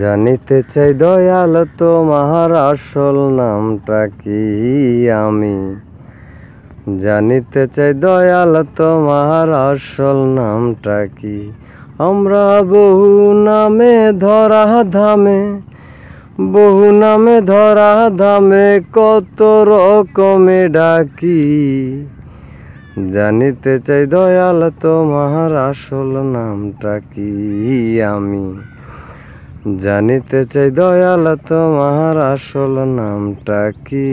জানিতে চাই দয়াল তোমার আসল নামটা কি আমি জানিতে চাই দয়াল তোমার আসল নামটা কি আমরা বহু নামে ধরা ধামে বহু নামে ধরা ধামে কত রকমে ডাকি জানিতে চাই দয়াল তোমার আসল নামটা কি আমি জানিতে চাই দয়াল তোমার আসল নামটা কি